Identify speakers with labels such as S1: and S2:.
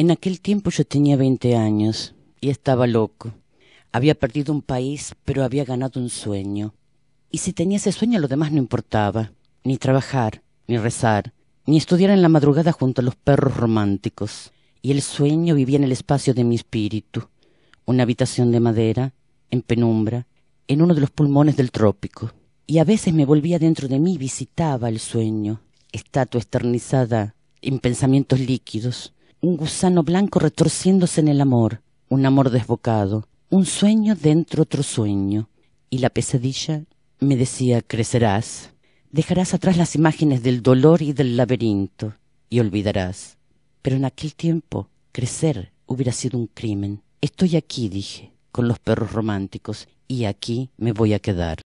S1: En aquel tiempo yo tenía veinte años y estaba loco. Había perdido un país, pero había ganado un sueño. Y si tenía ese sueño, lo demás no importaba. Ni trabajar, ni rezar, ni estudiar en la madrugada junto a los perros románticos. Y el sueño vivía en el espacio de mi espíritu. Una habitación de madera, en penumbra, en uno de los pulmones del trópico. Y a veces me volvía dentro de mí y visitaba el sueño, estatua eternizada en pensamientos líquidos un gusano blanco retorciéndose en el amor, un amor desbocado, un sueño dentro otro sueño. Y la pesadilla me decía crecerás, dejarás atrás las imágenes del dolor y del laberinto, y olvidarás. Pero en aquel tiempo crecer hubiera sido un crimen. Estoy aquí, dije, con los perros románticos, y aquí me voy a quedar.